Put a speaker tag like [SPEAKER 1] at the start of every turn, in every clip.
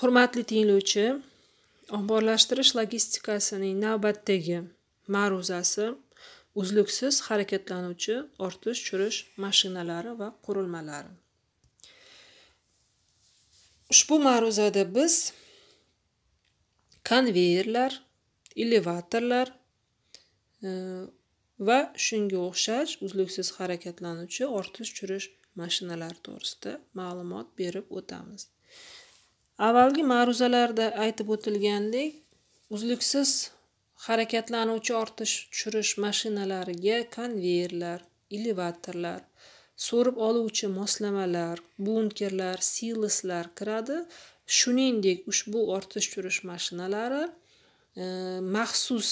[SPEAKER 1] hurmatli tinglovchi omborlashtirish logistikasining navbatdagi ma'ruzasi uzluksiz harakatlanuvchi ortish tushirish mashinalari va qurilmalari ushbu ma'ruzada biz konveyerlar elevatorlar e, va shunga o'xshash uzluksiz harakatlanuvchi ortish tushirish mashinalari to'g'risida ma'lumot berib o'tamiz avvalgi ma'ruzalarda aytib o'tilgandek uzluksiz harakatlanuvchi ortish tushirish mashinalariga konveyerlar elevatorlar so'rib oluvchi moslamalar bunkerlar siloslar kiradi shuningdek ushbu ortish tushirish mashinalari e, maxsus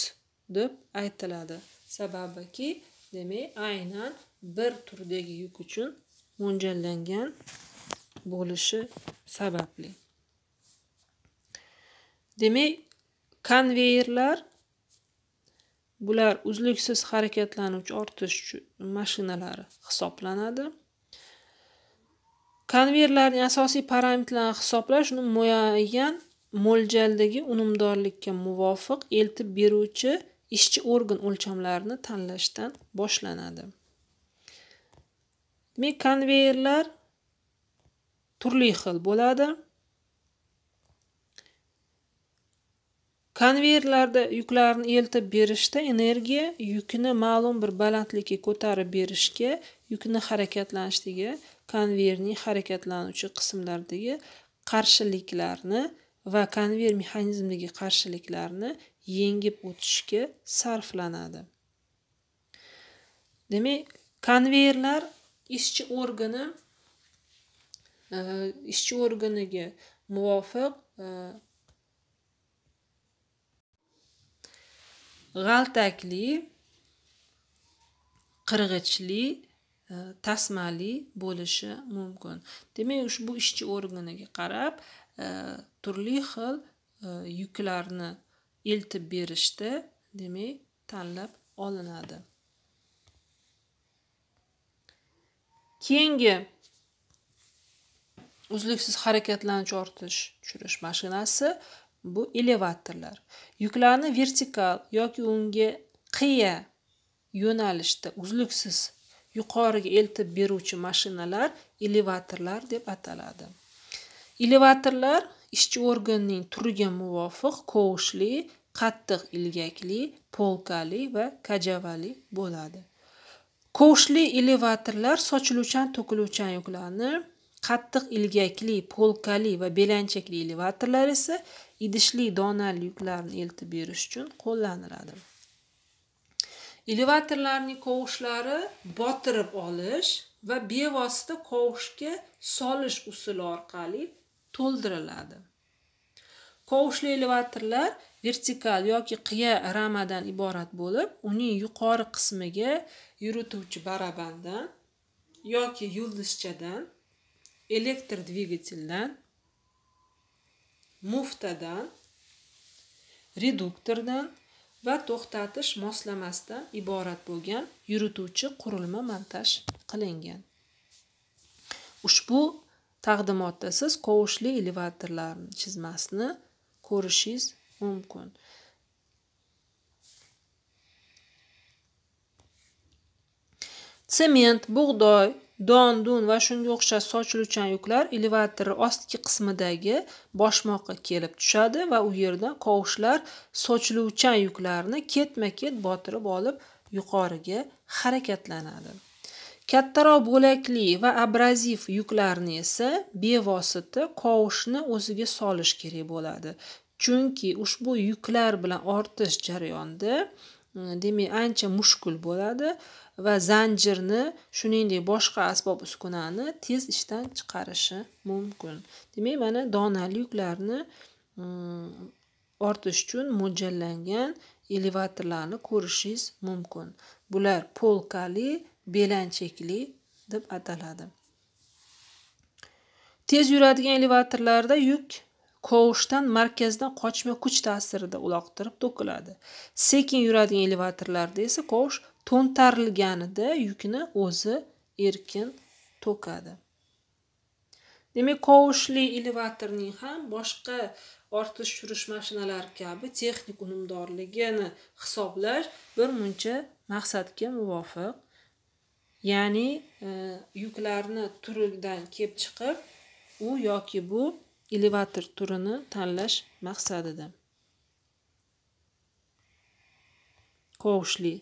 [SPEAKER 1] deb aytiladi sababiki demak aynan bir turdagi yuk uchun mo'ljallangan bo'lishi sababli demak konveyerlar bular uzluksiz harakatlanuvchi ortish mashinalari hisoblanadi konveyerlarning asosiy parametrlarini hisoblash uni muayyan mo'ljaldagi unumdorlikka muvofiq eltib beruvchi ishchi organ o'lchamlarini tanlashdan boshlanadi demak konveyerlar turli xil bo'ladi konveyerlarda yuklarni eltib berishda energiya yukni ma'lum bir balandlikka ko'tarib berishga yukni harakatlanishiga konveyerning harakatlanuvchi qismlardagi qarshiliklarni va konveyer mexanizmidagi qarshiliklarni yengib o'tishga sarflanadi demak konveyerlar ishchi organi e, ishchi organiga muvofiq e, g'altakli qirg'ichli e, tasmali bo'lishi mumkin demak ushbu ishchi organiga qarab e, turli xil e, yuklarni eltib berishda demak tanlab olinadi keyingi uzluksiz harakatlanuvchi ortish tushirish mashinasi bu elevatorlar yuklarni vertikal yoki unga qiya yo'nalishda uzluksiz yuqoriga eltib beruvchi mashinalar elevatorlar deb ataladi elevatorlar ishchi organning turiga muvofiq kovushli qattiq ilgakli polkali va kajavali bo'ladi kovushli elevatorlar sochiluvchan to'kiluvchan yuklarni qattiq ilgakli polkali va belanchakli elevatorlar esa idishli donali yuklarni eltib berish uchun qo'llaniladi elevatorlarning qovushlari botirib olish va bevosita qovushga solish usuli orqali to'ldiriladi qovushli elevatorlar vertikal yoki qiya ramadan iborat bo'lib uning yuqori qismiga yurituvchi barabandan yoki yulduzchadan elektr dvigateldan muftadan reduktordan va to'xtatish moslamasidan iborat bo'lgan yurituvchi qurilma montaj qilingan ushbu taqdimotda siz qovushli elevatorlarni chizmasini ko'rishingiz mumkin sement bug'doy don dun va shunga o'xshash sochiluvchan yuklar elevator ostki qismidagi boshmoqqa kelib tushadi va u yerda qovushlar sochiluvchan yuklarni ketma ket botirib olib yuqoriga harakatlanadi kattaroq bo'lakli va abraziv yuklarni esa bevosita qovushni o'ziga solish kerak bo'ladi chunki ushbu yuklar bilan ortish jarayonida mm, demak ancha mushkul bo'ladi va zanjirni shuningdek boshqa asbob uskunani tez ishdan chiqarishi mumkin demak mana donali yuklarni mm, ortish uchun mo'ljallangan elevatorlarni ko'rishingiz mumkin bular polkali belanchakli deb ataladi tez yuradigan elevatorlarda yuk kovushdan markazdan qochma kuch ta'sirida uloqtirib to'kiladi sekin yuradigan elevatorlarda esa kovush to'ntarilganida yukni o'zi erkin to'kadi demak kovushli elevatorning ham boshqa ortish tushirish mashinalari kabi texnik unumdorligini hisoblash bir muncha maqsadga muvofiq ya'ni e, yuklarni turidan kelib chiqib u yoki bu elevator turini tanlash maqsadida kovushli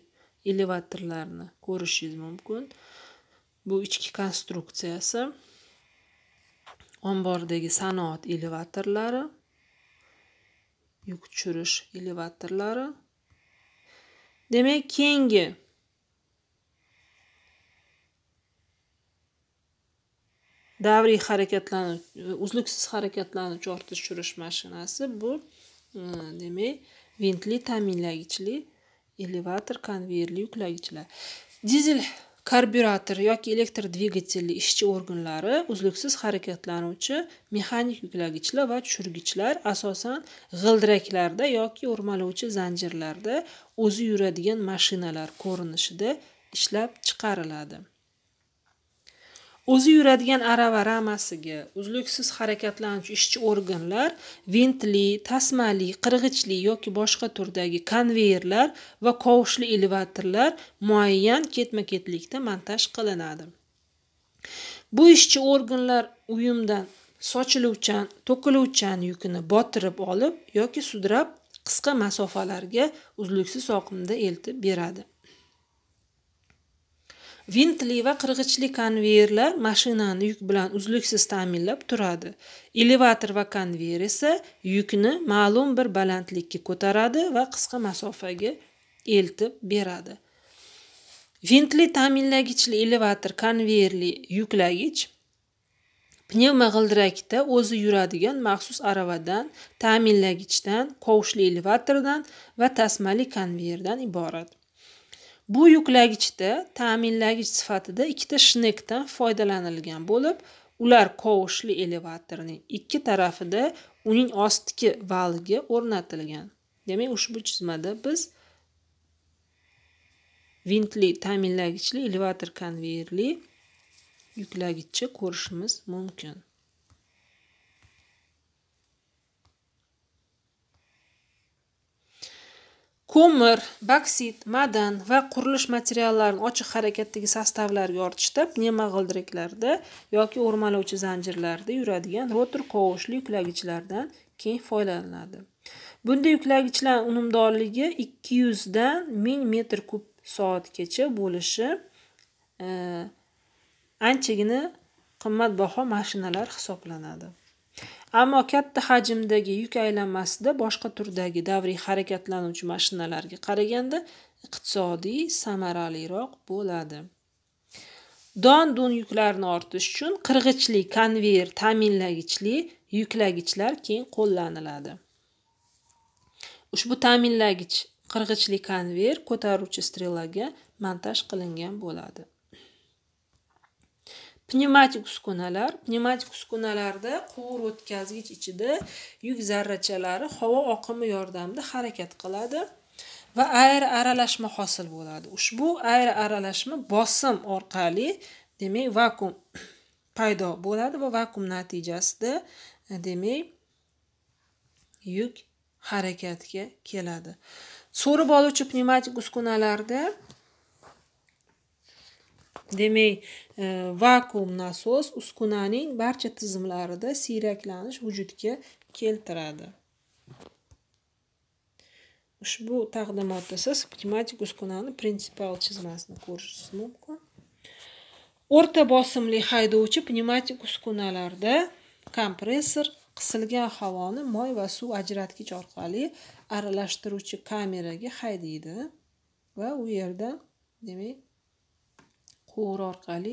[SPEAKER 1] elevatorlarni ko'rishingiz mumkin bu ichki konstruksiyasi ombordagi sanoat elevatorlari yuk tushirish elevatorlari demak keyingi davriy harakatlanuvchi uzluksiz harakatlanuvchi ortish tushirish mashinasi bu demak vintli ta'minlagichli elevator konveyerli yuklagichlar dizel karbyurator yoki elektr dvigatelli ishchi organlari uzluksiz harakatlanuvchi mexanik yuklagichlar va tushirgichlar asosan g'ildiraklarda yoki o'rmalovchi zanjirlarda o'zi yuradigan mashinalar ko'rinishida ishlab chiqariladi o'zi yuradigan arava ramasiga uzluksiz harakatlanuvchi ishchi organlar vintli tasmali qirg'ichli yoki boshqa turdagi konveyerlar va qovushli elevatorlar muayyan ketma ketlikda montaj qilinadi bu ishchi organlar uyumdan sochiluvchan to'kiluvchan yukini botirib olib yoki sudrab qisqa masofalarga uzluksiz oqimda eltib beradi vintli va qirg'ichli konveyerlar mashinani yuk bilan uzluksiz ta'minlab turadi elevator va konveyer esa yukni ma'lum bir balandlikka ko'taradi va qisqa masofaga eltib beradi vintli ta'minlagichli elevator konveyerli yuklagich pnevma g'ildirakda o'zi yuradigan maxsus aravadan ta'minlagichdan qovushli elevatordan va tasmali konveyerdan iborat bu yuklagichda ta'minlagich sifatida ikkita shnekdan foydalanilgan bo'lib ular qovushli elevatorning ikki tarafida uning ostki valgi o'rnatilgan demak ushbu chizmada biz vintli ta'minlagichli elevator konveyerli yuklagichni ko'rishimiz mumkin ko'mir baksit madan va qurilish materiallarini ochiq harakatdagi sostavlarga ortishda g'ildiraklarda yoki o'rmalovchi zanjirlarda yuradigan rotor qovushli yuklagichlardan keng foydalaniladi bunda yuklagichlar unumdorligi ikki yuzdan ming metr kub soatgacha bo'lishi e, anchagina qimmatbaho mashinalar hisoblanadi ammo katta hajmdagi yuk aylanmasida boshqa turdagi davriy harakatlanuvchi mashinalarga qaraganda iqtisodiy samaraliroq bo'ladi don dun yuklarni ortish uchun qirg'ichli konveyer ta'minlagichli yuklagichlar keng qo'llaniladi ushbu ta'minlagich qirg'ichli konveyer ko'taruvchi strelaga montaj qilingan bo'ladi pnevmatik uskunalar pnevmatik uskunalarda quvur o'tkazgich ichida yuk zarrachalari havo oqimi yordamida harakat qiladi va ayri aralashma hosil bo'ladi ushbu ayri aralashma bosim orqali demak vakuum paydo bo'ladi va vakuum natijasida demak yuk harakatga keladi so'rib oluvchi pnevmatik uskunalarda demak e, vakuum nasos uskunaning barcha tizimlarida siyraklanish vujudga keltiradi ushbu taqdimotda siz pnevmatik uskunani prinsipial chizmasini ko'rishingiz mumkin o'rta bosimli haydovchi pnevmatik uskunalarda kompressor qisilgan havoni moy va suv ajratgich orqali aralashtiruvchi kameraga haydaydi va u yerda demak quvur orqali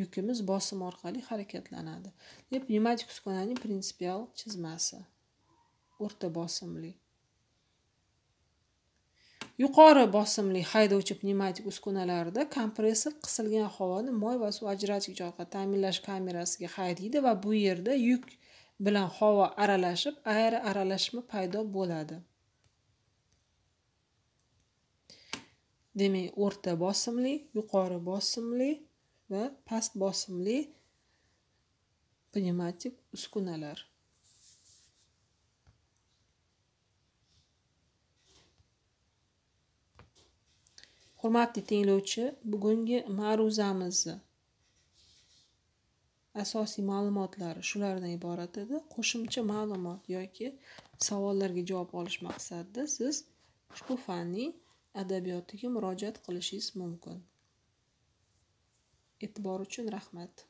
[SPEAKER 1] yukimiz bosim orqali harakatlanadi deb pnevmatik uskunaning prinsipial chizmasi o'rta bosimli yuqori bosimli haydovchi pnevmatik uskunalarda kompressor qisilgan havoni moy va suv ajratgich orqali ta'minlash kamerasiga haydaydi va bu yerda yuk bilan havo aralashib aeroaralashma paydo bo'ladi demak o'rta bosimli yuqori bosimli va past bosimli pnevmatik uskunalar hurmatli tinglovchi bugungi ma'ruzamizni asosiy ma'lumotlari shulardan iborat edi qo'shimcha ma'lumot yoki savollarga javob olish maqsadida siz ushbu fanning adabiyotiga murojaat qilishingiz mumkin e'tibor uchun rahmat